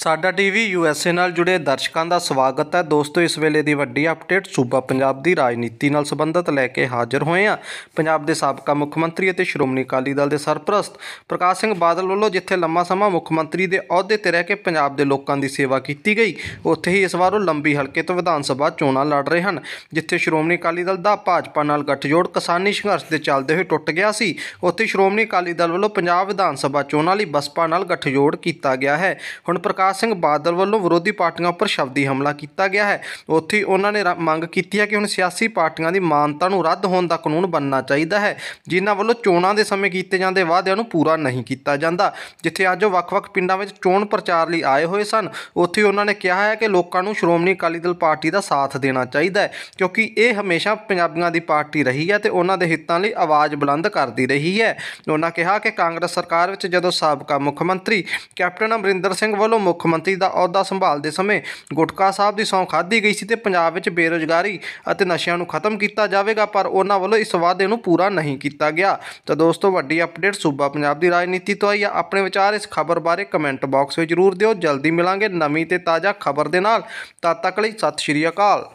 ਸਾਡਾ TV USA ਨਾਲ ਜੁੜੇ ਦਰਸ਼ਕਾਂ ਦਾ ਸਵਾਗਤ ਹੈ ਦੋਸਤੋ ਇਸ ਵੇਲੇ ਦੀ ਵੱਡੀ ਅਪਡੇਟ ਸੂਬਾ ਪੰਜਾਬ ਦੀ ਰਾਜਨੀਤੀ ਨਾਲ ਸੰਬੰਧਤ ਲੈ ਕੇ ਹਾਜ਼ਰ ਹੋਏ ਆ ਪੰਜਾਬ ਦੇ ਸਾਬਕਾ ਮੁੱਖ ਮੰਤਰੀ ਅਤੇ ਸ਼੍ਰੋਮਣੀ ਅਕਾਲੀ ਦਲ ਦੇ ਸਰਪ੍ਰਸਤ ਪ੍ਰਕਾਸ਼ ਸਿੰਘ ਬਾਦਲ ਵੱਲੋਂ ਜਿੱਥੇ ਲੰਮਾ ਸਮਾਂ ਮੁੱਖ ਮੰਤਰੀ ਦੇ ਅਹੁਦੇ ਤੇ ਰਹਿ ਕੇ ਪੰਜਾਬ ਦੇ ਲੋਕਾਂ ਦੀ ਸੇਵਾ ਕੀਤੀ ਗਈ ਉੱਥੇ ਹੀ ਇਸ ਵਾਰ ਉਹ ਲੰਬੀ ਹਲਕੇ ਤੋਂ ਵਿਧਾਨ ਸਭਾ ਚੋਣਾਂ ਲੜ ਰਹੇ ਹਨ ਜਿੱਥੇ ਸ਼੍ਰੋਮਣੀ ਅਕਾਲੀ ਦਲ ਦਾ ਭਾਜਪਾ ਨਾਲ ਗੱਠਜੋੜ ਕਿਸਾਨੀ ਸੰਘਰਸ਼ ਦੇ ਚੱਲਦੇ ਹੋਏ ਟੁੱਟ ਗਿਆ ਸੀ ਉੱਥੇ ਸ਼੍ਰੋਮਣੀ ਅਕਾਲੀ ਦਲ ਵੱਲੋਂ ਪੰਜਾਬ ਵਿਧਾਨ ਸਭਾ ਚੋਣਾਂ ਲਈ ਬਸਪਾ ਨਾਲ ਗੱਠਜੋੜ ਕੀਤਾ ਗਿਆ ਹੈ ਹੁਣ ਪ੍ਰਕਾਸ਼ ਪ੍ਰਕਾਸ਼ ਸਿੰਘ ਬਾਦਲ ਵੱਲੋਂ ਵਿਰੋਧੀ ਪਾਰਟੀਆਂ ਉੱਪਰ ਸ਼ਬਦੀ ਹਮਲਾ ਕੀਤਾ ਗਿਆ ਹੈ ਉੱਥੇ ਉਹਨਾਂ ਨੇ ਮੰਗ ਕੀਤੀ ਹੈ ਕਿ ਹੁਣ ਸਿਆਸੀ ਪਾਰਟੀਆਂ ਦੀ ਮਾਨਤਾ ਨੂੰ ਰੱਦ ਹੋਣ ਦਾ ਕਾਨੂੰਨ ਬਣਨਾ ਚਾਹੀਦਾ ਹੈ ਜਿਨ੍ਹਾਂ ਵੱਲੋਂ ਚੋਣਾਂ ਦੇ ਸਮੇਂ ਕੀਤੇ ਜਾਂਦੇ ਵਾਅਦਿਆਂ ਨੂੰ ਪੂਰਾ ਨਹੀਂ ਕੀਤਾ ਜਾਂਦਾ ਜਿੱਥੇ ਅੱਜ ਵੱਖ-ਵੱਖ ਪਿੰਡਾਂ ਵਿੱਚ ਚੋਣ ਪ੍ਰਚਾਰ ਲਈ ਆਏ ਹੋਏ ਸਨ ਉੱਥੇ ਉਹਨਾਂ ਨੇ ਕਿਹਾ ਹੈ ਕਿ ਲੋਕਾਂ ਨੂੰ ਸ਼੍ਰੋਮਣੀ ਅਕਾਲੀ ਦਲ ਪਾਰਟੀ ਦਾ ਸਾਥ ਦੇਣਾ ਚਾਹੀਦਾ ਹੈ ਕਿਉਂਕਿ ਇਹ ਹਮੇਸ਼ਾ ਪੰਜਾਬੀਆਂ ਦੀ ਪਾਰਟੀ ਰਹੀ ਹੈ ਤੇ ਉਹਨਾਂ ਦੇ ਹਿੱਤਾਂ ਲਈ ਆਵਾਜ਼ ਬੁਲੰਦ ਕਰਦੀ ਰਹੀ ਹੈ ਉਹਨਾਂ ਕਿਹਾ ਕਿ ਕਾਂਗਰਸ ਸਰਕਾਰ ਵਿੱਚ ਜਦੋਂ ਸਾਬਕਾ ਮੁੱਖ ਮੰਤਰੀ ਕੈਪਟਨ ਅਮਰਿੰਦਰ ਸਿੰਘ ਵੱਲੋਂ ਮੁੱਖ ਮੰਤਰੀ ਦਾ ਅਹੁਦਾ ਸੰਭਾਲਦੇ ਸਮੇਂ ਗੁਟਕਾ ਸਾਹਿਬ ਦੀ ਸੌਂ ਖਾਧੀ ਗਈ ਸੀ ਤੇ ਪੰਜਾਬ ਵਿੱਚ ਬੇਰੋਜ਼ਗਾਰੀ ਅਤੇ ਨਸ਼ਿਆਂ ਨੂੰ ਖਤਮ ਕੀਤਾ ਜਾਵੇਗਾ ਪਰ ਉਹਨਾਂ ਵੱਲੋਂ ਇਸ ਵਾਅਦੇ ਨੂੰ ਪੂਰਾ ਨਹੀਂ ਕੀਤਾ ਗਿਆ ਤਾਂ ਦੋਸਤੋ ਵੱਡੀ ਅਪਡੇਟ ਸੂਬਾ ਪੰਜਾਬ ਦੀ ਰਾਜਨੀਤੀ ਤੋਂ ਆਈ ਆ ਆਪਣੇ ਵਿਚਾਰ ਇਸ ਖਬਰ ਬਾਰੇ ਕਮੈਂਟ ਬਾਕਸ ਵਿੱਚ ਜ਼ਰੂਰ ਦਿਓ ਜਲਦੀ ਮਿਲਾਂਗੇ ਨਵੀਂ ਤੇ ਤਾਜ਼ਾ ਖਬਰ ਦੇ ਨਾਲ ਤਦ ਤੱਕ ਲਈ ਸਤਿ ਸ਼੍ਰੀ ਅਕਾਲ